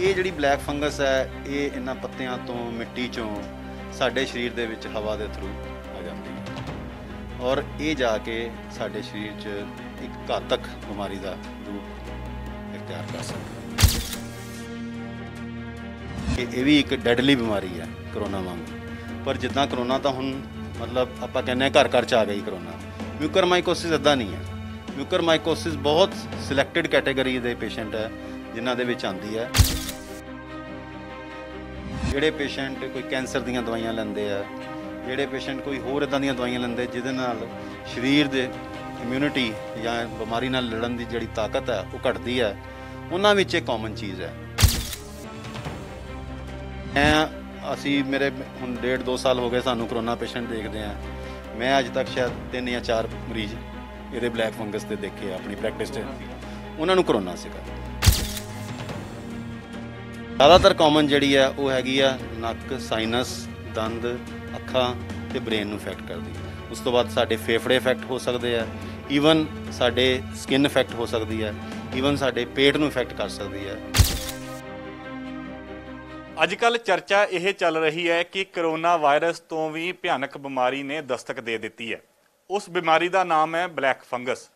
ਇਹ ਜਿਹੜੀ black fungus ਹੈ ਇਹ ਇਹਨਾਂ ਪੱਤਿਆਂ ਤੋਂ ਮਿੱਟੀ ਚੋਂ ਸਾਡੇ ਸਰੀਰ ਦੇ ਵਿੱਚ ਹਵਾ ਦੇ ਥਰੂ ਆ ਜਾਂਦੀ ਹੈ ਔਰ ਇਹ ਜਾ ਕੇ ਸਾਡੇ ਸਰੀਰ 'ਚ ਇੱਕ ਘਾਤਕ ਬਿਮਾਰੀ ਦਾ ਰੂਪ ਇਖਤਿਆਰ ਕਰ ਸਕਦੀ ਹੈ ਇਹ ਵੀ ਇੱਕ ਡੈਡਲੀ ਬਿਮਾਰੀ ਹੈ ਕਰੋਨਾ ਵਾਂਗ ਪਰ ਜਿੱਦਾਂ ਕਰੋਨਾ ਤਾਂ ਹੁਣ ਮਤਲਬ ਆਪਾਂ ਕਹਿੰਦੇ ਘਰ ਘਰ ਚ ਆ ਗਈ ਕਰੋਨਾ ਮਿਊਕਰ ਮਾਈਕੋਸਿਸ ਇਦਾਂ ਨਹੀਂ ਹੈ ਮਿਊਕਰ ਮਾਈਕੋਸਿਸ ਬਹੁਤ ਸਿਲੈਕਟਡ ਕੈਟਾਗਰੀ ਦੇ ਪੇਸ਼ੈਂਟ ਹੈ ਜਿਨ੍ਹਾਂ ਦੇ ਵਿੱਚ ਆਂਦੀ ਹੈ ਜਿਹੜੇ ਪੇਸ਼ੈਂਟ ਕੋਈ ਕੈਂਸਰ ਦੀਆਂ ਦਵਾਈਆਂ ਲੈਂਦੇ ਆ ਜਿਹੜੇ ਪੇਸ਼ੈਂਟ ਕੋਈ ਹੋਰ ਇਦਾਂ ਦੀਆਂ ਦਵਾਈਆਂ ਲੈਂਦੇ ਜਿਹਦੇ ਨਾਲ ਸਰੀਰ ਦੇ ਇਮਿਊਨਿਟੀ ਜਾਂ ਬਿਮਾਰੀ ਨਾਲ ਲੜਨ ਦੀ ਜਿਹੜੀ ਤਾਕਤ ਹੈ ਉਹ ਘਟਦੀ ਹੈ ਉਹਨਾਂ ਵਿੱਚ ਇਹ ਕਾਮਨ ਚੀਜ਼ ਹੈ ਮੈਂ ਅਸੀਂ ਮੇਰੇ ਹੁਣ ਡੇਢ 2 ਸਾਲ ਹੋ ਗਏ ਸਾਨੂੰ ਕਰੋਨਾ ਪੇਸ਼ੈਂਟ ਦੇਖਦੇ ਆ ਮੈਂ ਅੱਜ ਤੱਕ ਸ਼ਾਇਦ ਤਿੰਨ ਜਾਂ ਚਾਰ ਮਰੀਜ਼ ਇਹਦੇ ਬਲੈਕ ਫੰਗਸ ਤੇ ਦੇਖੇ ਆ ਆਪਣੀ ਪ੍ਰੈਕਟਿਸ 'ਚ ਉਹਨਾਂ ਨੂੰ ਕਰੋਨਾ ਸੀਗਾ ਜ਼ਿਆਦਾਤਰ ਕਾਮਨ ਜਿਹੜੀ ਆ ਉਹ ਹੈਗੀ ਆ ਨੱਕ ਸਾਈਨਸ ਦੰਦ ਅੱਖਾਂ ਤੇ ਬ੍ਰੇਨ ਨੂੰ ਇਫੈਕਟ ਕਰਦੀ ਹੈ ਉਸ ਤੋਂ ਬਾਅਦ ਸਾਡੇ ਫੇਫੜੇ ਇਫੈਕਟ ਹੋ ਸਕਦੇ ਆ ਈਵਨ ਸਾਡੇ ਸਕਿਨ ਇਫੈਕਟ ਹੋ ਸਕਦੀ ਹੈ ਈਵਨ ਸਾਡੇ ਪੇਟ ਨੂੰ ਇਫੈਕਟ ਕਰ ਸਕਦੀ ਹੈ ਅੱਜ ਕੱਲ ਚਰਚਾ ਇਹ ਚੱਲ ਰਹੀ ਹੈ ਕਿ ਕਰੋਨਾ ਵਾਇਰਸ ਤੋਂ ਵੀ ਭਿਆਨਕ ਬਿਮਾਰੀ ਨੇ ਦਸਤਕ ਦੇ ਦਿੱਤੀ ਹੈ ਉਸ ਬਿਮਾਰੀ ਦਾ ਨਾਮ ਹੈ ਬਲੈਕ ਫੰਗਸ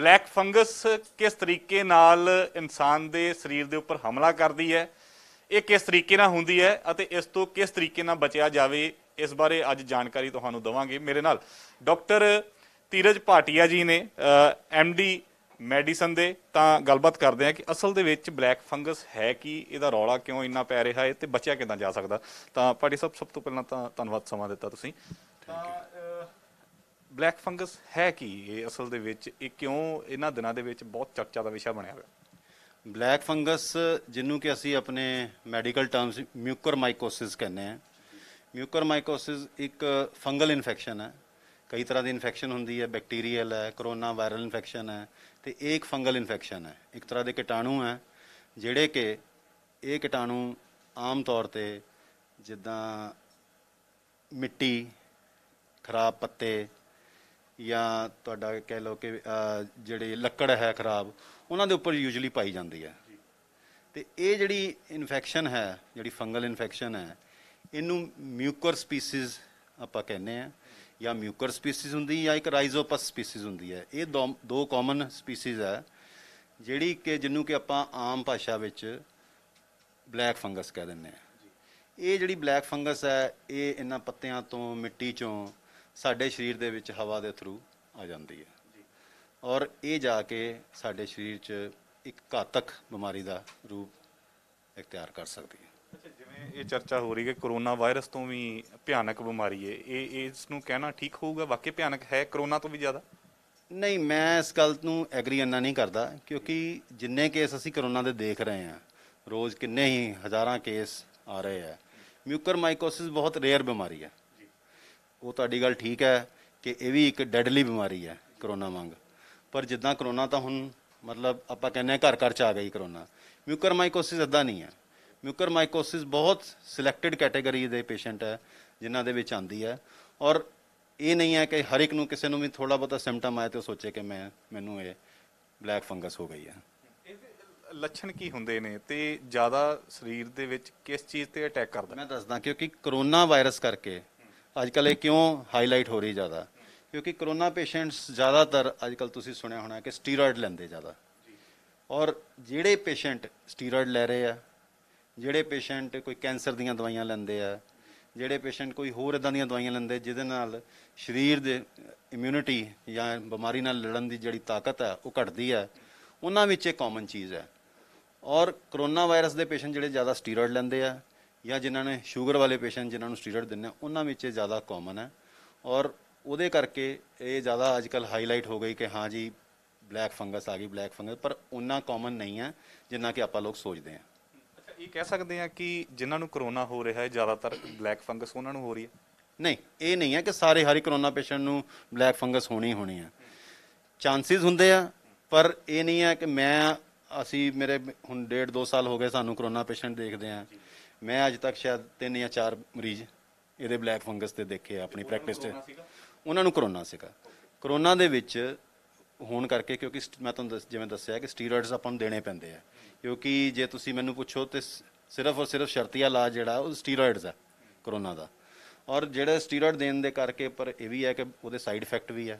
ਬਲੈਕ ਫੰਗਸ ਕਿਸ ਤਰੀਕੇ ਨਾਲ ਇਨਸਾਨ ਦੇ ਸਰੀਰ ਦੇ ਉੱਪਰ ਹਮਲਾ ਕਰਦੀ ਹੈ ਇਹ ਕਿਸ ਤਰੀਕੇ ਨਾਲ ਹੁੰਦੀ ਹੈ ਅਤੇ ਇਸ ਤੋਂ ਕਿਸ ਤਰੀਕੇ ਨਾਲ ਬਚਿਆ ਜਾਵੇ ਇਸ ਬਾਰੇ ਅੱਜ ਜਾਣਕਾਰੀ ਤੁਹਾਨੂੰ ਦਵਾਂਗੇ ਮੇਰੇ ਨਾਲ ਡਾਕਟਰ ਤੀਰਜ ਭਾਟੀਆ ਜੀ ਨੇ ਐਮਡੀ ਮੈਡੀਸਨ ਦੇ ਤਾਂ ਗੱਲਬਾਤ ਕਰਦੇ ਆ ਕਿ ਅਸਲ ਦੇ ਵਿੱਚ ਬਲੈਕ ਫੰਗਸ ਹੈ ਕੀ ਇਹਦਾ ਰੌਲਾ ਕਿਉਂ ਇੰਨਾ ਪੈ ਰਿਹਾ ਹੈ ਤੇ ਬਚਿਆ ਕਿਦਾਂ ਜਾ ਸਕਦਾ ਤਾਂ ਭਾਟੀ ਸਾਹਿਬ ਸਭ ਤੋਂ ਪਹਿਲਾਂ ਤਾਂ ਧੰਨਵਾਦ ਸਮਾਂ ਦਿੱਤਾ ਤੁਸੀਂ ਤਾਂ ਬਲੈਕ ਫੰਗਸ ਹੈ ਕੀ ਇਹ ਅਸਲ ਦੇ ਵਿੱਚ ਇਹ ਕਿਉਂ ਇਹਨਾਂ ਦਿਨਾਂ ਦੇ ਵਿੱਚ ਬਹੁਤ ਚਰਚਾ ਦਾ ਵਿਸ਼ਾ ਬਣਿਆ ਹੋਇਆ ਬਲੈਕ ਫੰਗਸ ਜਿਹਨੂੰ ਕਿ ਅਸੀਂ ਆਪਣੇ ਮੈਡੀਕਲ ਟਰਮਸ ਮਿਊਕਰ ਮਾਈਕੋਸਿਸ ਕਹਿੰਦੇ ਆ ਮਿਊਕਰ ਮਾਈਕੋਸਿਸ ਇੱਕ ਫੰਗਲ ਇਨਫੈਕਸ਼ਨ ਹੈ ਕਈ ਤਰ੍ਹਾਂ ਦੀ ਇਨਫੈਕਸ਼ਨ ਹੁੰਦੀ ਹੈ ਬੈਕਟੀਰੀਅਲ ਹੈ ਕਰੋਨਾ ਵਾਇਰਲ ਇਨਫੈਕਸ਼ਨ ਹੈ ਤੇ ਇਹ ਇੱਕ ਫੰਗਲ ਇਨਫੈਕਸ਼ਨ ਹੈ ਇੱਕ ਤਰ੍ਹਾਂ ਦੇ ਕੀਟਾਣੂ ਹੈ ਜਿਹੜੇ ਕਿ ਇਹ ਕੀਟਾਣੂ ਆਮ ਤੌਰ ਤੇ ਜਿੱਦਾਂ ਮਿੱਟੀ ਖਰਾਬ ਪੱਤੇ ਜਾਂ ਤੁਹਾਡਾ ਕਹਿ ਲਓ ਕਿ ਜਿਹੜੇ ਲੱਕੜ ਹੈ ਖਰਾਬ ਉਹਨਾਂ ਦੇ ਉੱਪਰ ਯੂਜੂਲੀ ਪਾਈ ਜਾਂਦੀ ਹੈ ਤੇ ਇਹ ਜਿਹੜੀ ਇਨਫੈਕਸ਼ਨ ਹੈ ਜਿਹੜੀ ਫੰਗਲ ਇਨਫੈਕਸ਼ਨ ਹੈ ਇਹਨੂੰ ਮਿਊਕਰ ਸਪੀਸੀਜ਼ ਆਪਾਂ ਕਹਿੰਦੇ ਆ ਜਾਂ ਮਿਊਕਰ ਸਪੀਸੀਜ਼ ਹੁੰਦੀ ਜਾਂ ਇੱਕ ਰਾਈਜ਼ੋਪਸ ਸਪੀਸੀਜ਼ ਹੁੰਦੀ ਹੈ ਇਹ ਦੋ ਕਾਮਨ ਸਪੀਸੀਜ਼ ਹੈ ਜਿਹੜੀ ਕਿ ਜਿੰਨੂੰ ਕਿ ਆਪਾਂ ਆਮ ਭਾਸ਼ਾ ਵਿੱਚ ਬਲੈਕ ਫੰਗਸ ਕਹਿ ਦਿੰਦੇ ਆ ਇਹ ਜਿਹੜੀ ਬਲੈਕ ਫੰਗਸ ਹੈ ਇਹ ਇਹਨਾਂ ਪੱਤਿਆਂ ਤੋਂ ਮਿੱਟੀ ਚੋਂ ਸਾਡੇ ਸਰੀਰ ਦੇ ਵਿੱਚ ਹਵਾ ਦੇ ਥਰੂ ਆ ਜਾਂਦੀ ਹੈ ਔਰ ਇਹ ਜਾ ਕੇ ਸਾਡੇ ਸਰੀਰ 'ਚ ਇੱਕ ਘਾਤਕ ਬਿਮਾਰੀ ਦਾ ਰੂਪ ਇਖਤਿਆਰ ਕਰ ਸਕਦੀ ਹੈ ਅੱਛਾ ਜਿਵੇਂ ਇਹ ਚਰਚਾ ਹੋ ਰਹੀ ਹੈ ਕਰੋਨਾ ਵਾਇਰਸ ਤੋਂ ਵੀ ਭਿਆਨਕ ਬਿਮਾਰੀ ਹੈ ਇਹ ਇਸ ਨੂੰ ਕਹਿਣਾ ਠੀਕ ਹੋਊਗਾ ਵਾਕਿਆ ਭਿਆਨਕ ਹੈ ਕਰੋਨਾ ਤੋਂ ਵੀ ਜ਼ਿਆਦਾ ਨਹੀਂ ਮੈਂ ਇਸ ਗੱਲ ਨੂੰ ਐਗਰੀ ਅੰਨਾ ਨਹੀਂ ਕਰਦਾ ਕਿਉਂਕਿ ਜਿੰਨੇ ਕੇਸ ਅਸੀਂ ਕਰੋਨਾ ਦੇ ਦੇਖ ਰਹੇ ਹਾਂ ਰੋਜ਼ ਕਿੰਨੇ ਹੀ ਹਜ਼ਾਰਾਂ ਕੇਸ ਆ ਰਹੇ ਆ ਮਿਊਕਰ ਮਾਈਕੋਸਿਸ ਬਹੁਤ ਰੇਅਰ ਬਿਮਾਰੀ ਹੈ ਉਹ ਤੁਹਾਡੀ ਗੱਲ ਠੀਕ ਹੈ ਕਿ ਇਹ ਵੀ ਇੱਕ ਡੈਡਲੀ ਬਿਮਾਰੀ ਹੈ ਕਰੋਨਾ ਵਾਂਗ ਪਰ ਜਿੱਦਾਂ ਕਰੋਨਾ ਤਾਂ ਹੁਣ ਮਤਲਬ ਆਪਾਂ ਕਹਿੰਦੇ ਆ ਘਰ ਘਰ ਚ ਆ ਗਈ ਕਰੋਨਾ ਮਿਊਕਰ ਮਾਈਕੋਸਿਸ ਅੱਦਾ ਨਹੀਂ ਹੈ ਮਿਊਕਰ ਮਾਈਕੋਸਿਸ ਬਹੁਤ ਸਿਲੈਕਟਡ ਕੈਟਾਗਰੀ ਦੇ ਪੇਸ਼ੈਂਟ ਹੈ ਜਿਨ੍ਹਾਂ ਦੇ ਵਿੱਚ ਆਂਦੀ ਹੈ ਔਰ ਇਹ ਨਹੀਂ ਹੈ ਕਿ ਹਰ ਇੱਕ ਨੂੰ ਕਿਸੇ ਨੂੰ ਵੀ ਥੋੜਾ ਬਹੁਤਾ ਸਿੰਪਟਮ ਆਇਆ ਤੇ ਸੋਚੇ ਕਿ ਮੈਂ ਮੈਨੂੰ ਇਹ ਬਲੈਕ ਫੰਗਸ ਹੋ ਗਈ ਹੈ ਲੱਛਣ ਕੀ ਹੁੰਦੇ ਨੇ ਤੇ ਜ਼ਿਆਦਾ ਸਰੀਰ ਦੇ ਵਿੱਚ ਕਿਸ ਚੀਜ਼ ਤੇ ਅਟੈਕ ਕਰਦਾ ਮੈਂ ਦੱਸਦਾ ਕਿਉਂਕਿ ਕਰੋਨਾ ਵਾਇਰਸ ਕਰਕੇ ਅੱਜ ਕੱਲ ਇਹ ਕਿਉਂ ਹਾਈਲਾਈਟ ਹੋ ਰਹੀ ਜ਼ਿਆਦਾ ਕਿਉਂਕਿ ਕਰੋਨਾ ਪੇਸ਼ੈਂਟਸ ਜ਼ਿਆਦਾਤਰ ਅੱਜ ਕੱਲ ਤੁਸੀਂ ਸੁਣਿਆ ਹੋਣਾ ਕਿ ਸਟੀਰੋਇਡ ਲੈਂਦੇ ਜ਼ਿਆਦਾ ਔਰ ਜਿਹੜੇ ਪੇਸ਼ੈਂਟ ਸਟੀਰੋਇਡ ਲੈ ਰਹੇ ਆ ਜਿਹੜੇ ਪੇਸ਼ੈਂਟ ਕੋਈ ਕੈਂਸਰ ਦੀਆਂ ਦਵਾਈਆਂ ਲੈਂਦੇ ਆ ਜਿਹੜੇ ਪੇਸ਼ੈਂਟ ਕੋਈ ਹੋਰ ਇਦਾਂ ਦੀਆਂ ਦਵਾਈਆਂ ਲੈਂਦੇ ਜਿਹਦੇ ਨਾਲ ਸਰੀਰ ਦੇ ਇਮਿਊਨਿਟੀ ਜਾਂ ਬਿਮਾਰੀ ਨਾਲ ਲੜਨ ਦੀ ਜਿਹੜੀ ਤਾਕਤ ਹੈ ਉਹ ਘਟਦੀ ਹੈ ਉਹਨਾਂ ਵਿੱਚ ਇਹ ਕਾਮਨ ਚੀਜ਼ ਹੈ ਔਰ ਕਰੋਨਾ ਵਾਇਰਸ ਦੇ ਪੇਸ਼ੈਂਟ ਜਿਹੜੇ ਜ਼ਿਆਦਾ ਸਟੀਰੋਇਡ ਲੈਂਦੇ ਆ ਜਾਂ ਜਿਨ੍ਹਾਂ ਨੇ ਸ਼ੂਗਰ ਵਾਲੇ ਪੇਸ਼ੈਂਟ ਜਿਨ੍ਹਾਂ ਨੂੰ ਸਟੀਰੋਇਡ ਦਿੰਨੇ ਉਹਨਾਂ ਵਿੱਚ ਇਹ ਜ਼ਿਆਦਾ ਕਾਮਨ ਹੈ ਔਰ ਉਹਦੇ ਕਰਕੇ ਇਹ ਜ਼ਿਆਦਾ ਅੱਜਕੱਲ ਹਾਈਲਾਈਟ ਹੋ ਗਈ ਕਿ ਹਾਂ ਜੀ ਬਲੈਕ ਫੰਗਸ ਆ ਗਈ ਬਲੈਕ ਫੰਗਸ ਪਰ ਉਹਨਾਂ ਕਾਮਨ ਨਹੀਂ ਹੈ ਜਿੰਨਾ ਕਿ ਆਪਾਂ ਲੋਕ ਸੋਚਦੇ ਆ ਅੱਛਾ ਇਹ ਕਹਿ ਸਕਦੇ ਆ ਕਿ ਜਿਨ੍ਹਾਂ ਨੂੰ ਕਰੋਨਾ ਹੋ ਰਿਹਾ ਹੈ ਜ਼ਿਆਦਾਤਰ ਬਲੈਕ ਫੰਗਸ ਉਹਨਾਂ ਨੂੰ ਹੋ ਰਹੀ ਹੈ ਨਹੀਂ ਇਹ ਨਹੀਂ ਹੈ ਕਿ ਸਾਰੇ ਹਰ ਕਰੋਨਾ ਪੇਸ਼ੈਂਟ ਨੂੰ ਬਲੈਕ ਫੰਗਸ ਹੋਣੀ ਹੋਣੀ ਹੈ ਚਾਂਸਸ ਹੁੰਦੇ ਆ ਪਰ ਇਹ ਨਹੀਂ ਹੈ ਕਿ ਮੈਂ ਅਸੀਂ ਮੇਰੇ ਹੁਣ 1.5 2 ਸਾਲ ਹੋ ਗਏ ਸਾਨੂੰ ਕਰੋਨਾ ਪੇਸ਼ੈਂਟ ਦੇਖਦੇ ਆ ਮੈਂ ਅੱਜ ਤੱਕ ਸ਼ਾਇਦ ਤਿੰਨ ਜਾਂ ਚਾਰ ਮਰੀਜ਼ ਇਹਦੇ ਬਲੈਕ ਫੰਗਸ ਤੇ ਦੇਖੇ ਆਪਣੀ ਪ੍ਰੈਕਟਿਸ 'ਚ ਉਹਨਾਂ ਨੂੰ ਕਰੋਨਾ ਸੀਗਾ ਕਰੋਨਾ ਦੇ ਵਿੱਚ ਹੋਣ ਕਰਕੇ ਕਿਉਂਕਿ ਮੈਂ ਤੁਹਾਨੂੰ ਜਿਵੇਂ ਦੱਸਿਆ ਕਿ ਸਟੀਰੋਇਡਸ ਆਪਾਂ ਨੂੰ ਦੇਣੇ ਪੈਂਦੇ ਆ ਕਿਉਂਕਿ ਜੇ ਤੁਸੀਂ ਮੈਨੂੰ ਪੁੱਛੋ ਤੇ ਸਿਰਫ ਔਰ ਸਿਰਫ ਸ਼ਰਤੀਆ ਇਲਾਜ ਜਿਹੜਾ ਉਹ ਸਟੀਰੋਇਡਸ ਆ ਕਰੋਨਾ ਦਾ ਔਰ ਜਿਹੜਾ ਸਟੀਰੋਇਡ ਦੇਣ ਦੇ ਕਰਕੇ ਪਰ ਇਹ ਵੀ ਹੈ ਕਿ ਉਹਦੇ ਸਾਈਡ ਇਫੈਕਟ ਵੀ ਆ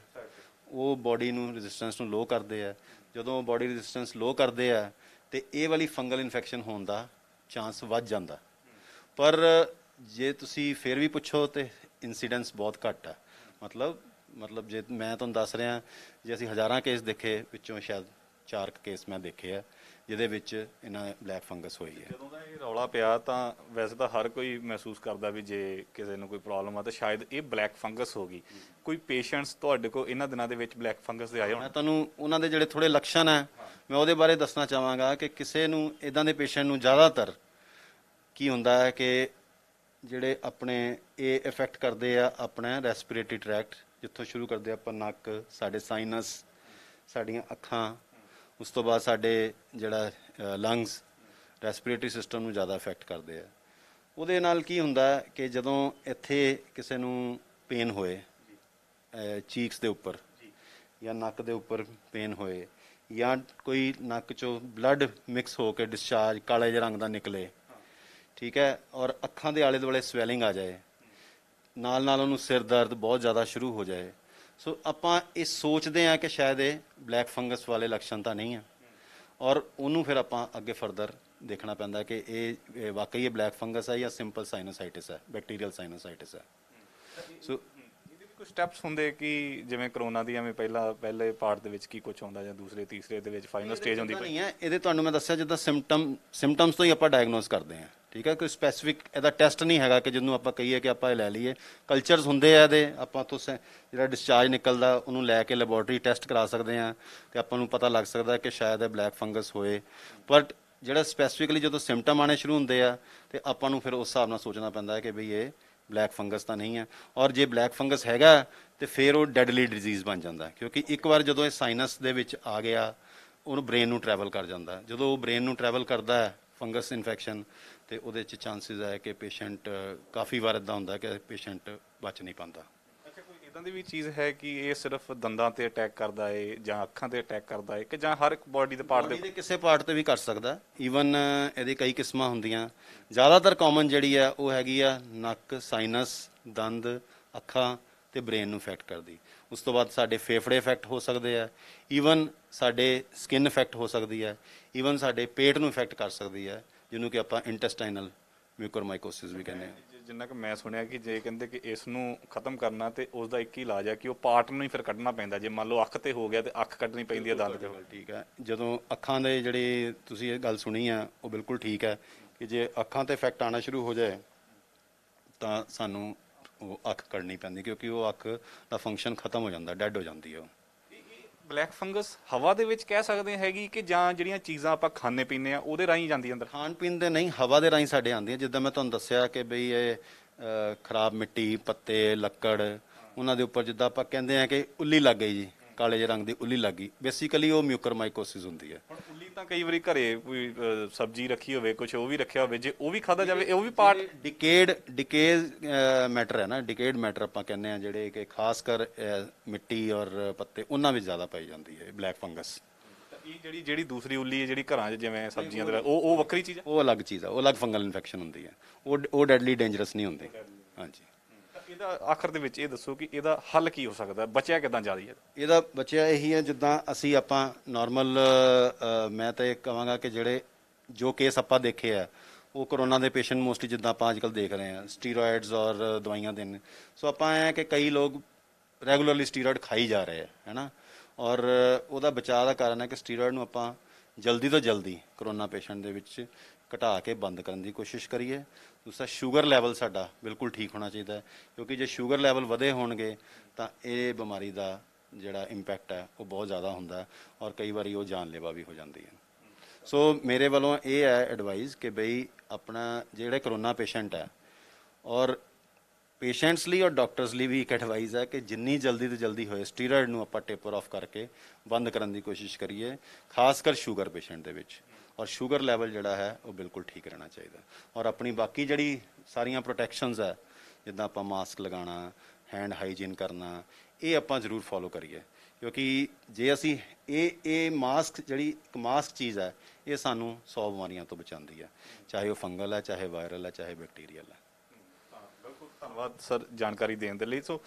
ਉਹ ਬਾਡੀ ਨੂੰ ਰੈਜ਼ਿਸਟੈਂਸ ਨੂੰ ਲੋ ਕਰਦੇ ਆ ਜਦੋਂ ਬਾਡੀ ਰੈਜ਼ਿਸਟੈਂਸ ਲੋ ਕਰਦੇ ਆ ਤੇ ਇਹ ਵਾਲੀ ਫੰਗਲ ਇਨਫੈਕਸ਼ਨ ਹੋਣ ਦਾ ਚਾਂਸ ਵੱਧ ਜਾਂਦਾ ਪਰ ਜੇ ਤੁਸੀਂ ਫਿਰ ਵੀ ਪੁੱਛੋ ਤੇ ਇਨਸੀਡੈਂਟਸ ਬਹੁਤ ਘੱਟ ਆ ਮਤਲਬ ਮਤਲਬ ਜੇ ਮੈਂ ਤੁਹਾਨੂੰ ਦੱਸ ਰਿਹਾ ਜੇ ਅਸੀਂ ਹਜ਼ਾਰਾਂ ਕੇਸ ਦੇਖੇ ਵਿੱਚੋਂ ਸ਼ਾਇਦ ਚਾਰਕ ਕੇਸ ਮੈਂ ਦੇਖੇ ਆ ਜਿਹਦੇ ਵਿੱਚ ਇਹਨਾਂ ਬਲੈਕ ਫੰਗਸ ਹੋਈ ਹੈ ਜਦੋਂ ਦਾ ਇਹ ਰੌਲਾ ਪਿਆ ਤਾਂ ਵੈਸੇ ਤਾਂ ਹਰ ਕੋਈ ਮਹਿਸੂਸ ਕਰਦਾ ਵੀ ਜੇ ਕਿਸੇ ਨੂੰ ਕੋਈ ਪ੍ਰੋਬਲਮ ਆ ਤਾਂ ਸ਼ਾਇਦ ਇਹ ਬਲੈਕ ਫੰਗਸ ਹੋ ਗਈ ਕੋਈ ਪੇਸ਼ੈਂਟਸ ਤੁਹਾਡੇ ਕੋਲ ਇਹਨਾਂ ਦਿਨਾਂ ਦੇ ਵਿੱਚ ਬਲੈਕ ਫੰਗਸ ਦੇ ਆਏ ਹੋਣ ਮੈਂ ਤੁਹਾਨੂੰ ਉਹਨਾਂ ਦੇ ਜਿਹੜੇ ਥੋੜੇ ਲੱਛਣ ਆ ਮੈਂ ਉਹਦੇ ਬਾਰੇ ਦੱਸਣਾ ਚਾਹਾਂਗਾ ਕਿ ਕਿਸੇ ਨੂੰ ਇਦਾਂ ਦੇ ਪੇਸ਼ੈਂਟ ਨੂੰ ਜ਼ਿਆਦਾਤਰ ਕੀ ਹੁੰਦਾ ਹੈ ਕਿ ਜਿਹੜੇ ਆਪਣੇ ਇਹ ਇਫੈਕਟ ਕਰਦੇ ਆ ਆਪਣਾ ਰੈਸਪੀਰੇਟਰੀ ਟ੍ਰੈਕਟ ਜਿੱਥੋਂ ਸ਼ੁਰੂ ਕਰਦੇ ਆਪਾਂ ਨੱਕ ਸਾਡੇ ਸਾਈਨਸ ਸਾਡੀਆਂ ਅੱਖਾਂ ਉਸ ਤੋਂ ਬਾਅਦ ਸਾਡੇ ਜਿਹੜਾ ਲੰਗਸ ਰੈਸਪੀਰੇਟਰੀ ਸਿਸਟਮ ਨੂੰ ਜ਼ਿਆਦਾ ਇਫੈਕਟ ਕਰਦੇ ਆ ਉਹਦੇ ਨਾਲ ਕੀ ਹੁੰਦਾ ਕਿ ਜਦੋਂ ਇੱਥੇ ਕਿਸੇ ਨੂੰ ਪੇਨ ਹੋਏ ਚੀਕਸ ਦੇ ਉੱਪਰ ਜਾਂ ਨੱਕ ਦੇ ਉੱਪਰ ਪੇਨ ਹੋਏ ਜਾਂ ਕੋਈ ਨੱਕ ਚੋਂ ਬਲੱਡ ਮਿਕਸ ਹੋ ਕੇ ਡਿਸਚਾਰਜ ਕਾਲੇ ਜਿਹੇ ਰੰਗ ਦਾ ਨਿਕਲੇ ਠੀਕ ਹੈ ਔਰ ਅੱਖਾਂ ਦੇ ਆਲੇ ਦੁਆਲੇ ਸਵੈਲਿੰਗ ਆ ਜਾਏ ਨਾਲ ਨਾਲ ਉਹਨੂੰ ਸਿਰ ਦਰਦ ਬਹੁਤ ਜ਼ਿਆਦਾ ਸ਼ੁਰੂ ਹੋ ਜਾਏ ਸੋ ਆਪਾਂ ਇਹ ਸੋਚਦੇ ਆ ਕਿ ਸ਼ਾਇਦ ਇਹ ਬਲੈਕ ਫੰਗਸ ਵਾਲੇ ਲੱਛਣ ਤਾਂ ਨਹੀਂ ਆ ਔਰ ਉਹਨੂੰ ਫਿਰ ਆਪਾਂ ਅੱਗੇ ਫਰਦਰ ਦੇਖਣਾ ਪੈਂਦਾ ਕਿ ਇਹ ਵਾਕਈ ਇਹ ਬਲੈਕ ਫੰਗਸ ਹੈ ਜਾਂ ਸਿੰਪਲ ਸਾਈਨੋਸਾਈਟਿਸ ਹੈ ਬੈਕਟੀਰੀਅਲ ਸਾਈਨੋਸਾਈਟਿਸ ਹੈ ਸੋ ਕੁਝ ਸਟੈਪਸ ਹੁੰਦੇ ਕਿ ਜਿਵੇਂ ਕਰੋਨਾ ਦੀ ਐਵੇਂ ਪਹਿਲਾ ਪਹਿਲੇ ਪਾਰਟ ਦੇ ਵਿੱਚ ਕੀ ਕੁਝ ਆਉਂਦਾ ਜਾਂ ਦੂਸਰੇ ਤੀਸਰੇ ਦੇ ਵਿੱਚ ਫਾਈਨਲ ਸਟੇਜ ਹੁੰਦੀ ਪਈ ਨਹੀਂ ਹੈ ਇਹਦੇ ਤੁਹਾਨੂੰ ਮੈਂ ਦੱਸਿਆ ਜਿੱਦਾਂ ਸਿੰਪਟਮ ਸਿੰਪਟਮਸ ਤੋਂ ਹੀ ਆਪਾਂ ਡਾਇਗਨੋਸ ਕਰਦੇ ਹਾਂ ਠੀਕ ਹੈ ਕੋਈ ਸਪੈਸਿਫਿਕ ਇਹਦਾ ਟੈਸਟ ਨਹੀਂ ਹੈਗਾ ਕਿ ਜਿੰਨੂੰ ਆਪਾਂ ਕਹੀਏ ਕਿ ਆਪਾਂ ਇਹ ਲੈ ਲਈਏ ਕਲਚਰਸ ਹੁੰਦੇ ਆ ਇਹਦੇ ਆਪਾਂ ਤੋਂ ਜਿਹੜਾ ਡਿਸਚਾਰਜ ਨਿਕਲਦਾ ਉਹਨੂੰ ਲੈ ਕੇ ਲੈਬੋਰਟਰੀ ਟੈਸਟ ਕਰਾ ਸਕਦੇ ਆ ਤੇ ਆਪਾਂ ਨੂੰ ਪਤਾ ਲੱਗ ਸਕਦਾ ਕਿ ਸ਼ਾਇਦ ਇਹ ਬਲੈਕ ਫੰਗਸ ਹੋਏ ਬਟ ਜਿਹੜਾ ਸਪੈਸਿਫਿਕਲੀ ਜਦੋਂ ਸਿੰਪਟਮ ਆਣੇ ਸ਼ੁਰੂ ਹੁੰਦੇ ਆ ਤੇ ਆਪਾਂ ਨੂੰ ਫਿਰ ਉਸ ਹਿਸਾਬ ਨਾਲ ਸੋਚਣਾ ਪੈਂਦਾ ਹੈ ਕਿ ਭਈ ਇਹ ਬਲੈਕ ਫੰਗਸ ਤਾਂ ਨਹੀਂ ਹੈ ਔਰ ਜੇ ਬਲੈਕ ਫੰਗਸ ਹੈਗਾ ਤੇ ਫਿਰ ਉਹ ਡੈਡਲੀ ਡਿਜ਼ੀਜ਼ ਬਣ ਜਾਂਦਾ ਕਿਉਂਕਿ ਇੱਕ ਵਾਰ ਜਦੋਂ ਇਹ ਸਾਈਨਸ ਦੇ ਵਿੱਚ ਆ ਗਿਆ ਉਹਨੂੰ ਬ੍ਰੇਨ ਨੂੰ ਟਰੈਵਲ ਕਰ ਜਾਂਦਾ ਜਦੋਂ ਉਹ ਬ੍ਰੇਨ ਨੂੰ ਟਰੈਵਲ ਕਰਦਾ ਹੈ ਫੰਗਸ ਇਨਫੈਕਸ਼ਨ ਤੇ ਉਹਦੇ ਚ ਚਾਂਸਸ ਹੈ ਕਿ ਪੇਸ਼ੈਂਟ ਕਾਫੀ ਵਾਰ ਇਦਾਂ ਹੁੰਦਾ ਕਿ ਪੇਸ਼ੈਂਟ ਬਚ ਨਹੀਂ ਪਾਉਂਦਾ ਅੱਛਾ ਕੋਈ ਇਦਾਂ ਦੀ ਵੀ ਚੀਜ਼ ਹੈ ਕਿ ਇਹ ਸਿਰਫ ਦੰਦਾਂ ਤੇ ਅਟੈਕ ਕਰਦਾ ਹੈ ਜਾਂ ਅੱਖਾਂ ਤੇ ਅਟੈਕ ਕਰਦਾ ਹੈ ਕਿ ਜਾਂ ਹਰ ਇੱਕ ਬਾਡੀ ਦੇ ਪਾਰਟ ਦੇ ਕਿਸੇ ਪਾਰਟ ਤੇ ਵੀ ਕਰ ਸਕਦਾ ਈਵਨ ਇਹਦੇ ਕਈ ਕਿਸਮਾਂ ਹੁੰਦੀਆਂ ਜ਼ਿਆਦਾਤਰ ਕਾਮਨ ਜਿਹੜੀ ਆ ਉਹ ਹੈਗੀ ਆ ਨੱਕ ਸਾਈਨਸ ਦੰਦ ਅੱਖਾਂ ਤੇ ਬ੍ਰੇਨ ਨੂੰ ਇਫੈਕਟ ਕਰਦੀ ਉਸ ਤੋਂ ਬਾਅਦ ਸਾਡੇ ਫੇਫੜੇ ਇਫੈਕਟ ਹੋ ਸਕਦੇ ਆ ਈਵਨ ਸਾਡੇ ਸਕਿਨ ਇਫੈਕਟ ਹੋ ਸਕਦੀ ਹੈ ਈਵਨ ਸਾਡੇ ਪੇਟ ਨੂੰ ਇਫੈਕਟ ਕਰ ਸਕਦੀ ਹੈ ਜਿਹਨੂੰ ਕਿ ਆਪਾਂ ਇੰਟੈਸਟਾਈਨਲ ਮਿਊਕਰਮਾਈਕੋਸਿਸ ਵੀ ਕਹਿੰਦੇ ਆ ਜਿੰਨਾ ਕਿ ਮੈਂ ਸੁਣਿਆ ਕਿ ਜੇ ਕਹਿੰਦੇ ਕਿ ਇਸ ਨੂੰ ਖਤਮ ਕਰਨਾ ਤੇ ਉਸ ਦਾ ਇੱਕ ਹੀ ਇਲਾਜ ਹੈ ਕਿ ਉਹ ਪਾਰਟ ਨੂੰ ਹੀ ਫਿਰ ਕੱਢਣਾ ਪੈਂਦਾ ਜੇ ਮੰਨ ਲਓ ਅੱਖ ਤੇ ਹੋ ਗਿਆ ਤੇ ਅੱਖ ਕੱਢਣੀ ਪੈਂਦੀ ਹੈ ਦੰਦ ਤੇ ਠੀਕ ਹੈ ਜਦੋਂ ਅੱਖਾਂ ਦੇ ਜਿਹੜੇ ਤੁਸੀਂ ਇਹ ਗੱਲ ਸੁਣੀ ਆ ਉਹ ਬਿਲਕੁਲ ਠੀਕ ਹੈ ਕਿ ਜੇ ਅੱਖਾਂ ਤੇ ਇਫੈਕਟ ਆਣਾ ਸ਼ੁਰੂ ਹੋ ਜਾਏ ਤਾਂ ਸਾਨੂੰ ਉਹ ਅੱਖ ਕੱਢਣੀ ਪੈਂਦੀ ਕਿਉਂਕਿ ਉਹ ਅੱਖ ਦਾ ਫੰਕਸ਼ਨ ਖਤਮ ਹੋ ਜਾਂਦਾ ਡੈੱਡ ਹੋ ਜਾਂਦੀ ਹੈ ਉਹ ਬਲੈਕ ਫੰਗਸ ਹਵਾ ਦੇ ਵਿੱਚ ਕਹਿ ਸਕਦੇ ਹੈਗੀ ਕਿ ਜਾਂ ਜਿਹੜੀਆਂ ਚੀਜ਼ਾਂ ਆਪਾਂ ਖਾਣੇ ਪੀਨੇ ਆ ਉਹਦੇ ਰਾਹੀਂ ਜਾਂਦੀ ਅੰਦਰ ਖਾਣ ਪੀਣ ਦੇ ਨਹੀਂ ਹਵਾ ਦੇ ਰਾਹੀਂ ਸਾਡੇ ਆਉਂਦੀ ਹੈ ਜਿੱਦਾਂ ਮੈਂ ਤੁਹਾਨੂੰ ਦੱਸਿਆ ਕਿ ਬਈ ਇਹ ਖਰਾਬ ਮਿੱਟੀ ਪੱਤੇ ਲੱਕੜ ਉਹਨਾਂ ਦੇ ਉੱਪਰ ਜਿੱਦਾਂ ਆਪਾਂ ਕਹਿੰਦੇ ਆ ਕਿ ਉੱਲੀ ਲੱਗ ਗਈ ਜੀ ਕਾਲੇ ਜਿਹੇ ਰੰਗ ਦੀ ਉੱਲੀ ਲੱਗ ਗਈ ਬੇਸਿਕਲੀ ਉਹ ਮਿਊਕਰ ਮਾਈਕੋਸਿਸ ਹੁੰਦੀ ਹੈ ਤਾਂ ਕਈ ਵਾਰੀ ਘਰੇ ਕੋਈ ਸਬਜ਼ੀ ਰੱਖੀ ਹੋਵੇ ਕੁਝ ਉਹ ਵੀ ਰੱਖਿਆ ਹੋਵੇ ਜੇ ਉਹ ਵੀ ਖਾਦਾ ਜਾਵੇ ਉਹ ਵੀ ਪਾਰਟ ਡਿਕੇਡ ਡਿਕੇਜ ਮੈਟਰ ਹੈ ਨਾ ਡਿਕੇਡ ਮੈਟਰ ਆਪਾਂ ਕਹਿੰਦੇ ਆ ਜਿਹੜੇ ਕਿ ਖਾਸ ਕਰ ਮਿੱਟੀ ਔਰ ਪੱਤੇ ਉਹਨਾਂ ਵਿੱਚ ਜ਼ਿਆਦਾ ਪਾਈ ਜਾਂਦੀ ਹੈ ਬਲੈਕ ਫੰਗਸ ਇਹ ਜਿਹੜੀ ਜਿਹੜੀ ਦੂਸਰੀ ਉੱਲੀ ਹੈ ਜਿਹੜੀ ਘਰਾਂ 'ਚ ਜਿਵੇਂ ਸਬਜ਼ੀਆਂ ਦੇ ਉਹ ਉਹ ਵੱਖਰੀ ਚੀਜ਼ ਹੈ ਉਹ ਅਲੱਗ ਚੀਜ਼ ਹੈ ਉਹ ਅਲੱਗ ਫੰਗਲ ਇਨਫੈਕਸ਼ਨ ਹੁੰਦੀ ਹੈ ਉਹ ਉਹ ਡੈਡਲੀ ਡੇਂਜਰਸ ਨਹੀਂ ਹੁੰਦੇ ਹਾਂਜੀ ਇਹਦਾ ਆਖਰ ਦੇ ਵਿੱਚ ਇਹ ਦੱਸੋ ਕਿ ਇਹਦਾ ਹੱਲ ਕੀ ਹੋ ਸਕਦਾ ਬਚਿਆ ਕਿਦਾਂ ਜਾ ਰਹੀ ਹੈ ਇਹਦਾ ਬਚਿਆ ਇਹੀ ਹੈ ਜਿੱਦਾਂ ਅਸੀਂ ਆਪਾਂ ਨਾਰਮਲ ਮੈਂ ਤਾਂ ਇਹ ਕਹਾਂਗਾ ਕਿ ਜਿਹੜੇ ਜੋ ਕੇਸ ਆਪਾਂ ਦੇਖੇ ਆ ਉਹ ਕਰੋਨਾ ਦੇ ਪੇਸ਼ੈਂਟ ਮੋਸਟਲੀ ਜਿੱਦਾਂ ਆਪਾਂ ਅੱਜਕੱਲ ਦੇਖ ਰਹੇ ਆ ਸਟੀਰੋਇਡਸ ਔਰ ਦਵਾਈਆਂ ਨੇ ਸੋ ਆਪਾਂ ਐ ਕਿ ਕਈ ਲੋਕ ਰੈਗੂਲਰਲੀ ਸਟੀਰੋਇਡ ਖਾਈ ਜਾ ਰਹੇ ਆ ਹੈਨਾ ਔਰ ਉਹਦਾ ਬਚਾਅ ਦਾ ਕਾਰਨ ਹੈ ਕਿ ਸਟੀਰੋਇਡ ਨੂੰ ਆਪਾਂ ਜਲਦੀ ਤੋਂ ਜਲਦੀ ਕਰੋਨਾ ਪੇਸ਼ੈਂਟ ਦੇ ਵਿੱਚ ਘਟਾ ਕੇ ਬੰਦ ਕਰਨ ਦੀ ਕੋਸ਼ਿਸ਼ ਕਰੀਏ ਦੂਸਰਾ ਸ਼ੂਗਰ ਲੈਵਲ ਸਾਡਾ ਬਿਲਕੁਲ ਠੀਕ ਹੋਣਾ ਚਾਹੀਦਾ ਕਿਉਂਕਿ ਜੇ ਸ਼ੂਗਰ ਲੈਵਲ ਵਧੇ ਹੋਣਗੇ ਤਾਂ ਇਹ ਬਿਮਾਰੀ ਦਾ ਜਿਹੜਾ ਇੰਪੈਕਟ ਹੈ ਉਹ ਬਹੁਤ ਜ਼ਿਆਦਾ ਹੁੰਦਾ ਔਰ ਕਈ ਵਾਰੀ ਉਹ ਜਾਨਲੇਵਾ ਵੀ ਹੋ ਜਾਂਦੀ ਹੈ ਸੋ ਮੇਰੇ ਵੱਲੋਂ ਇਹ ਹੈ ਐਡਵਾਈਸ ਕਿ ਬਈ ਆਪਣਾ ਜਿਹੜੇ ਕਰੋਨਾ ਪੇਸ਼ੈਂਟ ਹੈ ਔਰ ਪੇਸ਼ੈਂਟਸ ਲਈ ਔਰ ਡਾਕਟਰਸ ਲਈ ਵੀ ਇੱਕ ਐਡਵਾਈਸ ਹੈ ਕਿ ਜਿੰਨੀ ਜਲਦੀ ਤੋਂ ਜਲਦੀ ਹੋਏ ਸਟੀਰੋਇਡ ਨੂੰ ਆਪਾਂ ਟੇਪਰ ਆਫ ਕਰਕੇ ਬੰਦ ਕਰਨ ਦੀ ਕੋਸ਼ਿਸ਼ ਕਰੀਏ ਖਾਸ ਕਰ ਸ਼ੂਗਰ ਪੇਸ਼ੈਂਟ ਦੇ ਵਿੱਚ ਔਰ ਸ਼ੂਗਰ ਲੈਵਲ ਜਿਹੜਾ ਹੈ ਉਹ ਬਿਲਕੁਲ ਠੀਕ ਰਹਿਣਾ ਚਾਹੀਦਾ ਔਰ ਆਪਣੀ ਬਾਕੀ ਜਿਹੜੀ ਸਾਰੀਆਂ ਪ੍ਰੋਟੈਕਸ਼ਨਸ ਹੈ ਜਿੱਦਾਂ ਆਪਾਂ ਮਾਸਕ ਲਗਾਉਣਾ ਹੈਂਡ ਹਾਈਜੀਨ ਕਰਨਾ ਇਹ ਆਪਾਂ ਜ਼ਰੂਰ ਫੋਲੋ ਕਰੀਏ ਕਿਉਂਕਿ ਜੇ ਅਸੀਂ ਇਹ ਇਹ ਮਾਸਕ ਜਿਹੜੀ ਇੱਕ ਮਾਸਕ ਚੀਜ਼ ਹੈ ਇਹ ਸਾਨੂੰ 100 ਬਿਮਾਰੀਆਂ ਤੋਂ ਬਚਾਉਂਦੀ ਹੈ ਚਾਹੇ ਉਹ ਫੰਗਲ ਹੈ ਚਾਹੇ ਵਾਇਰਲ ਹੈ ਚਾਹੇ ਬੈਕਟੀਰੀਅਲ ਹੈ ਧੰਨਵਾਦ ਸਰ ਜਾਣਕਾਰੀ ਦੇਣ ਦੇ ਲਈ ਸੋ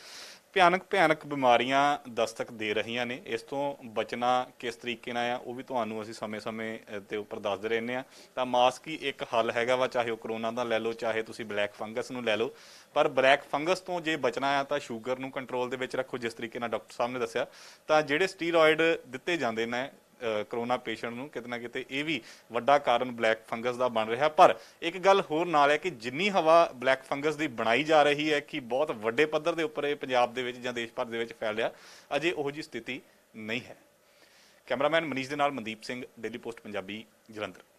ਭਿਆਨਕ ਭਿਆਨਕ ਬਿਮਾਰੀਆਂ ਦਸਤਕ ਦੇ ਰਹੀਆਂ ਨੇ ਇਸ ਤੋਂ ਬਚਣਾ ਕਿਸ ਤਰੀਕੇ ਨਾਲ ਆ ਉਹ ਵੀ ਤੁਹਾਨੂੰ ਅਸੀਂ ਸਮੇਂ-ਸਮੇਂ ਤੇ ਉੱਪਰ ਦੱਸਦੇ ਰਹਿੰਨੇ ਆ ਤਾਂ ਮਾਸਕ ਹੀ ਇੱਕ ਹੱਲ ਹੈਗਾ ਵਾ ਚਾਹੇ ਉਹ ਕਰੋਨਾ ਦਾ ਲੈ ਲਓ ਚਾਹੇ ਤੁਸੀਂ ਬਲੈਕ ਫੰਗਸ ਨੂੰ ਲੈ ਲਓ ਪਰ ਬਲੈਕ ਫੰਗਸ ਤੋਂ ਜੇ ਬਚਣਾ ਆ ਤਾਂ ਸ਼ੂਗਰ ਨੂੰ ਕੰਟਰੋਲ ਦੇ ਵਿੱਚ ਰੱਖੋ ਜਿਸ ਤਰੀਕੇ ਨਾਲ ਡਾਕਟਰ ਸਾਹਿਬ ਨੇ ਦੱਸਿਆ ਤਾਂ ਜਿਹੜੇ ਸਟੀਰੋਇਡ ਦਿੱਤੇ ਜਾਂਦੇ ਨੇ ਕਰੋਨਾ ਪੇਸ਼ੈਂਟ ਨੂੰ ਕਿਤੇ ਨਾ ਕਿਤੇ ਇਹ ਵੀ ਵੱਡਾ ਕਾਰਨ ਬਲੈਕ ਫੰਗਸ ਦਾ ਬਣ ਰਿਹਾ ਪਰ ਇੱਕ ਗੱਲ ਹੋਰ ਨਾਲ ਹੈ ਕਿ ਜਿੰਨੀ ਹਵਾ ਬਲੈਕ ਫੰਗਸ ਦੀ ਬਣਾਈ ਜਾ ਰਹੀ ਹੈ ਕਿ ਬਹੁਤ ਵੱਡੇ ਪੱਧਰ ਦੇ ਉੱਪਰ ਇਹ ਪੰਜਾਬ ਦੇ ਵਿੱਚ ਜਾਂ ਦੇਸ਼ ਭਰ ਦੇ ਵਿੱਚ ਫੈਲ ਰਿਹਾ ਅਜੇ ਉਹੋ ਜੀ ਸਥਿਤੀ ਨਹੀਂ ਹੈ ਕੈਮਰਾਮੈਨ ਮਨੀਸ਼ ਦੇ ਨਾਲ ਮਨਦੀਪ ਸਿੰਘ ਡੇਲੀ ਪੋਸਟ ਪੰਜਾਬੀ ਜਲੰਧਰ